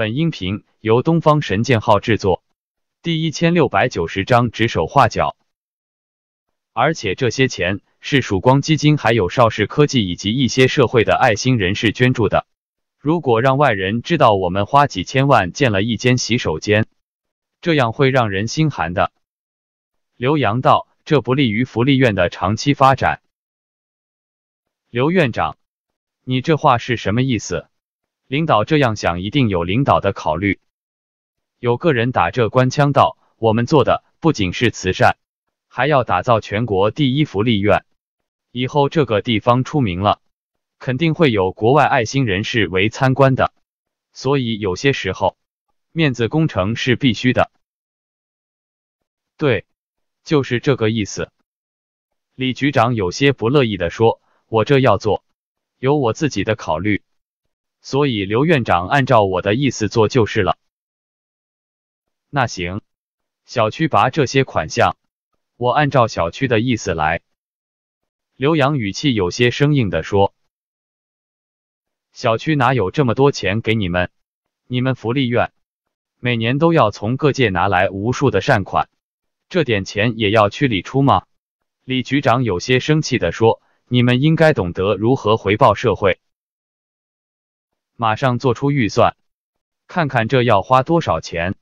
本音频由东方神剑号制作，第一千六百九十章指手画脚。而且这些钱是曙光基金、还有邵氏科技以及一些社会的爱心人士捐助的。如果让外人知道我们花几千万建了一间洗手间，这样会让人心寒的。刘洋道：“这不利于福利院的长期发展。”刘院长，你这话是什么意思？领导这样想，一定有领导的考虑。有个人打这官腔道：“我们做的不仅是慈善，还要打造全国第一福利院。以后这个地方出名了，肯定会有国外爱心人士为参观的。所以有些时候，面子工程是必须的。”对，就是这个意思。李局长有些不乐意地说：“我这要做，有我自己的考虑。”所以刘院长按照我的意思做就是了。那行，小区拔这些款项，我按照小区的意思来。刘洋语气有些生硬地说：“小区哪有这么多钱给你们？你们福利院每年都要从各界拿来无数的善款，这点钱也要区里出吗？”李局长有些生气地说：“你们应该懂得如何回报社会。”马上做出预算，看看这要花多少钱。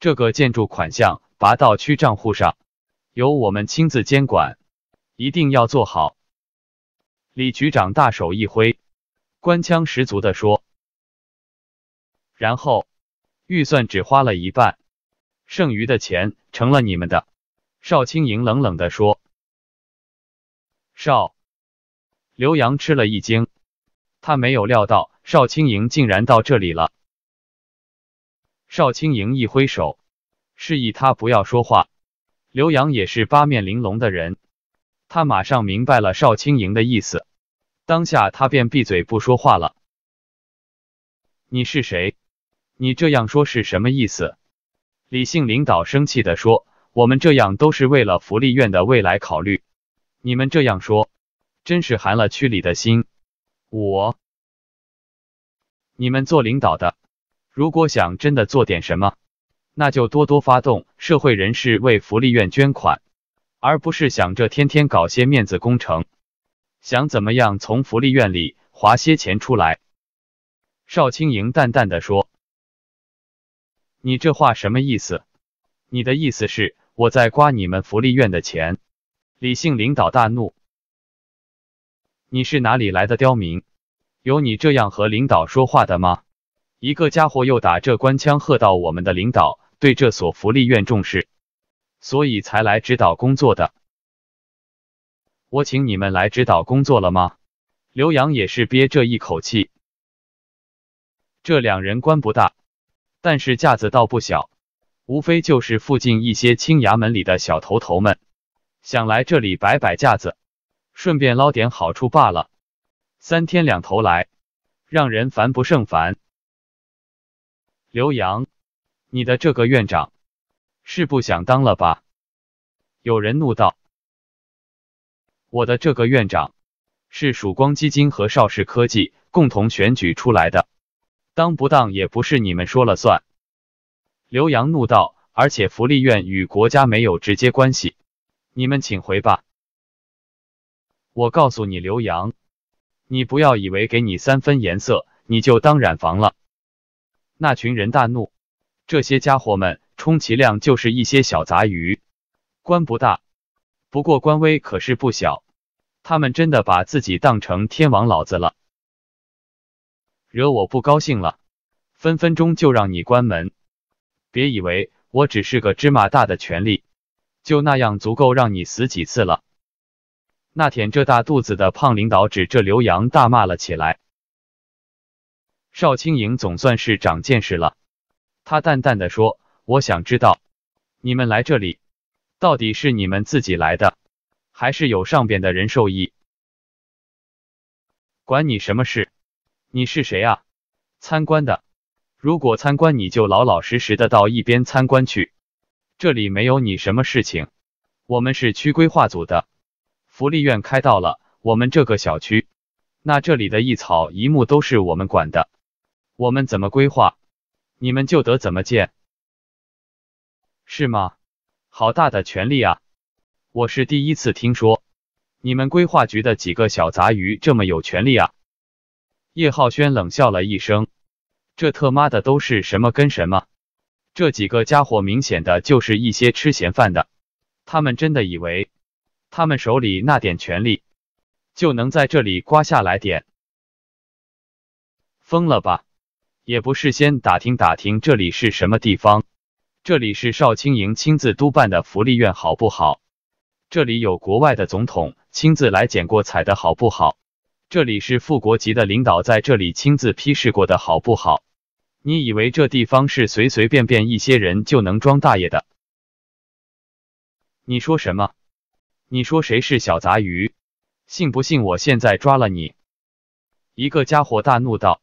这个建筑款项拔到区账户上，由我们亲自监管，一定要做好。李局长大手一挥，官腔十足地说。然后，预算只花了一半，剩余的钱成了你们的。邵青莹冷冷地说。邵，刘洋吃了一惊。他没有料到邵青莹竟然到这里了。邵青莹一挥手，示意他不要说话。刘洋也是八面玲珑的人，他马上明白了邵青莹的意思，当下他便闭嘴不说话了。你是谁？你这样说是什么意思？李姓领导生气的说：“我们这样都是为了福利院的未来考虑，你们这样说，真是寒了区里的心。”我，你们做领导的，如果想真的做点什么，那就多多发动社会人士为福利院捐款，而不是想着天天搞些面子工程，想怎么样从福利院里划些钱出来。”邵青莹淡淡的说，“你这话什么意思？你的意思是我在刮你们福利院的钱？”李姓领导大怒。你是哪里来的刁民？有你这样和领导说话的吗？一个家伙又打这官腔，喝到我们的领导对这所福利院重视，所以才来指导工作的。我请你们来指导工作了吗？刘洋也是憋这一口气。这两人官不大，但是架子倒不小，无非就是附近一些青衙门里的小头头们，想来这里摆摆架子。顺便捞点好处罢了，三天两头来，让人烦不胜烦。刘洋，你的这个院长是不想当了吧？有人怒道：“我的这个院长是曙光基金和邵氏科技共同选举出来的，当不当也不是你们说了算。”刘洋怒道：“而且福利院与国家没有直接关系，你们请回吧。”我告诉你，刘洋，你不要以为给你三分颜色你就当染坊了。那群人大怒，这些家伙们充其量就是一些小杂鱼，官不大，不过官威可是不小，他们真的把自己当成天王老子了，惹我不高兴了，分分钟就让你关门。别以为我只是个芝麻大的权利，就那样足够让你死几次了。那舔着大肚子的胖领导指着刘洋大骂了起来。邵青莹总算是长见识了，他淡淡的说：“我想知道，你们来这里，到底是你们自己来的，还是有上边的人授意？管你什么事？你是谁啊？参观的。如果参观，你就老老实实的到一边参观去，这里没有你什么事情。我们是区规划组的。”福利院开到了我们这个小区，那这里的一草一木都是我们管的，我们怎么规划，你们就得怎么建，是吗？好大的权利啊！我是第一次听说，你们规划局的几个小杂鱼这么有权利啊！叶浩轩冷笑了一声，这特妈的都是什么跟什么？这几个家伙明显的就是一些吃闲饭的，他们真的以为？他们手里那点权力，就能在这里刮下来点？疯了吧！也不事先打听打听这里是什么地方？这里是邵青莹亲自督办的福利院，好不好？这里有国外的总统亲自来剪过彩的，好不好？这里是副国级的领导在这里亲自批示过的好不好？你以为这地方是随随便便一些人就能装大爷的？你说什么？你说谁是小杂鱼？信不信我现在抓了你？一个家伙大怒道：“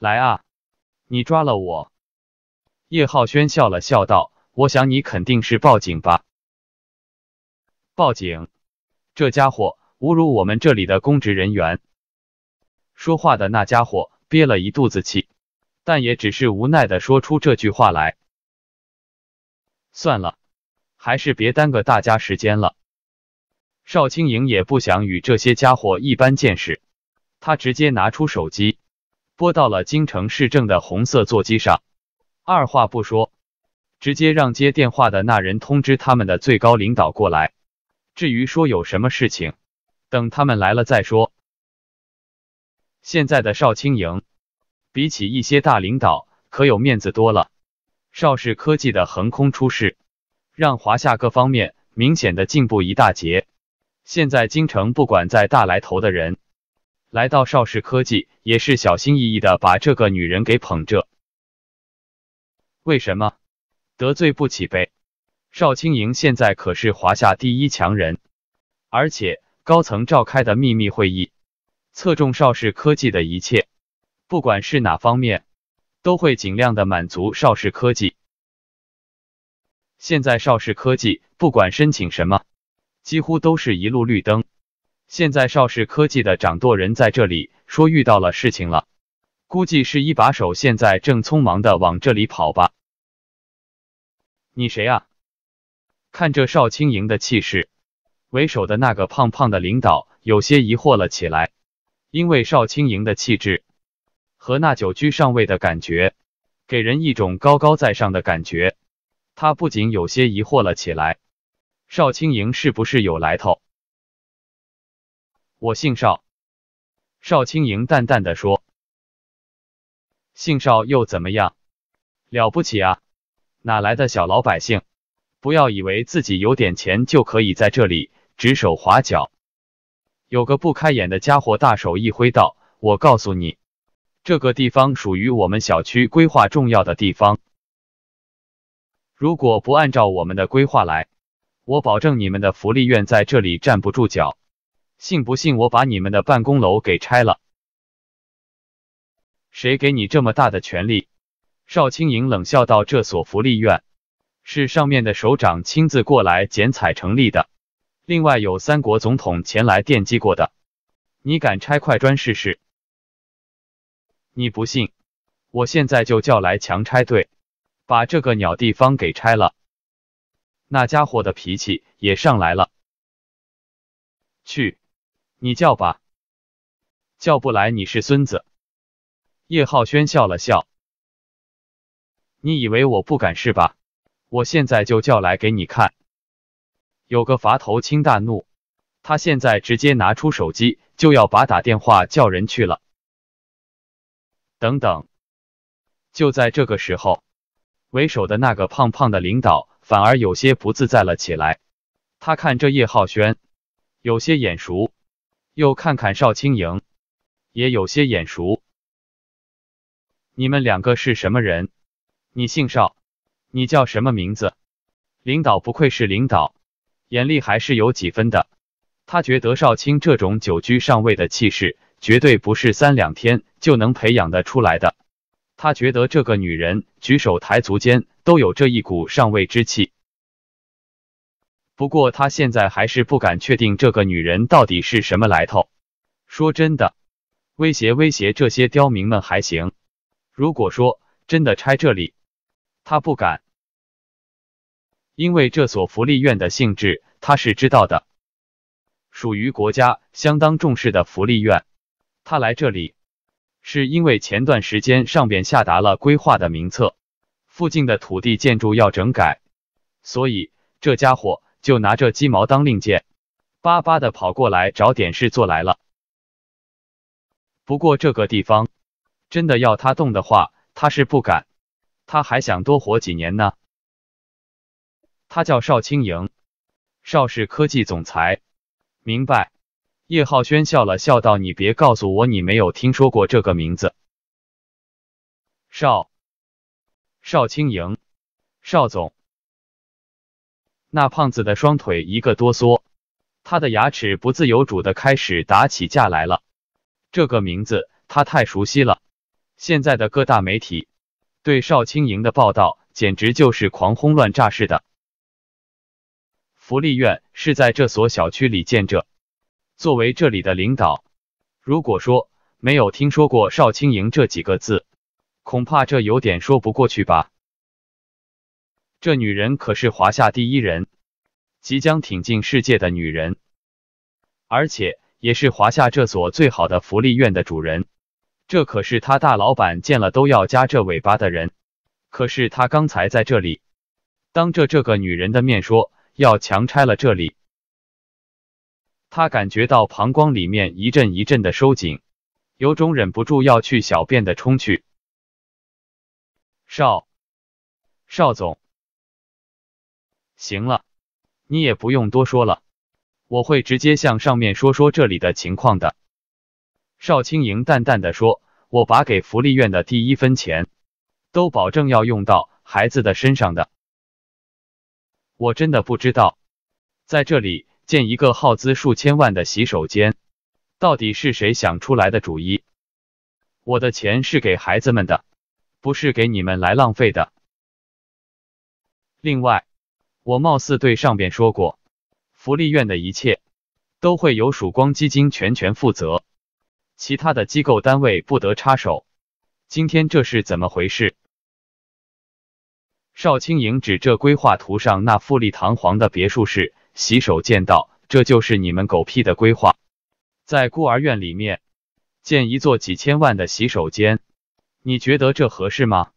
来啊，你抓了我！”叶浩轩笑了笑道：“我想你肯定是报警吧。”报警！这家伙侮辱我们这里的公职人员。说话的那家伙憋了一肚子气，但也只是无奈的说出这句话来。算了。还是别耽搁大家时间了。邵青莹也不想与这些家伙一般见识，他直接拿出手机，拨到了京城市政的红色座机上，二话不说，直接让接电话的那人通知他们的最高领导过来。至于说有什么事情，等他们来了再说。现在的邵青莹，比起一些大领导可有面子多了。邵氏科技的横空出世。让华夏各方面明显的进步一大截。现在京城不管再大来头的人，来到邵氏科技也是小心翼翼的把这个女人给捧着。为什么？得罪不起呗。邵清莹现在可是华夏第一强人，而且高层召开的秘密会议，侧重邵氏科技的一切，不管是哪方面，都会尽量的满足邵氏科技。现在邵氏科技不管申请什么，几乎都是一路绿灯。现在邵氏科技的掌舵人在这里说遇到了事情了，估计是一把手，现在正匆忙的往这里跑吧？你谁啊？看着邵清莹的气势，为首的那个胖胖的领导有些疑惑了起来，因为邵清莹的气质和那久居上位的感觉，给人一种高高在上的感觉。他不仅有些疑惑了起来，邵青莹是不是有来头？我姓邵，邵青莹淡淡的说：“姓邵又怎么样？了不起啊？哪来的小老百姓？不要以为自己有点钱就可以在这里指手画脚。”有个不开眼的家伙大手一挥道：“我告诉你，这个地方属于我们小区规划重要的地方。”如果不按照我们的规划来，我保证你们的福利院在这里站不住脚。信不信我把你们的办公楼给拆了？谁给你这么大的权利？邵青莹冷笑道：“这所福利院是上面的首长亲自过来剪彩成立的，另外有三国总统前来奠基过的。你敢拆块砖试试？你不信，我现在就叫来强拆队。”把这个鸟地方给拆了，那家伙的脾气也上来了。去，你叫吧，叫不来你是孙子。叶浩轩笑了笑，你以为我不敢是吧？我现在就叫来给你看。有个伐头青大怒，他现在直接拿出手机就要把打电话叫人去了。等等，就在这个时候。为首的那个胖胖的领导反而有些不自在了起来，他看着叶浩轩，有些眼熟，又看看邵青莹，也有些眼熟。你们两个是什么人？你姓邵，你叫什么名字？领导不愧是领导，眼力还是有几分的。他觉得邵青这种久居上位的气势，绝对不是三两天就能培养得出来的。他觉得这个女人举手抬足间都有这一股上位之气。不过他现在还是不敢确定这个女人到底是什么来头。说真的，威胁威胁这些刁民们还行。如果说真的拆这里，他不敢，因为这所福利院的性质他是知道的，属于国家相当重视的福利院。他来这里。是因为前段时间上边下达了规划的名册，附近的土地建筑要整改，所以这家伙就拿着鸡毛当令箭，巴巴的跑过来找点事做来了。不过这个地方真的要他动的话，他是不敢，他还想多活几年呢。他叫邵青盈，邵氏科技总裁，明白。叶浩轩笑了笑道：“你别告诉我你没有听说过这个名字，邵邵清盈，邵总。”那胖子的双腿一个哆嗦，他的牙齿不自由主的开始打起架来了。这个名字他太熟悉了，现在的各大媒体对邵清盈的报道简直就是狂轰乱炸似的。福利院是在这所小区里建着。作为这里的领导，如果说没有听说过邵青莹这几个字，恐怕这有点说不过去吧。这女人可是华夏第一人，即将挺进世界的女人，而且也是华夏这所最好的福利院的主人。这可是他大老板见了都要夹着尾巴的人。可是他刚才在这里，当着这个女人的面说要强拆了这里。他感觉到膀胱里面一阵一阵的收紧，有种忍不住要去小便的冲去。邵，邵总，行了，你也不用多说了，我会直接向上面说说这里的情况的。邵青莹淡淡的说：“我把给福利院的第一分钱，都保证要用到孩子的身上的。”我真的不知道，在这里。建一个耗资数千万的洗手间，到底是谁想出来的主意？我的钱是给孩子们的，不是给你们来浪费的。另外，我貌似对上边说过，福利院的一切都会有曙光基金全权负责，其他的机构单位不得插手。今天这是怎么回事？邵青莹指着规划图上那富丽堂皇的别墅是。洗手间道，这就是你们狗屁的规划，在孤儿院里面建一座几千万的洗手间，你觉得这合适吗？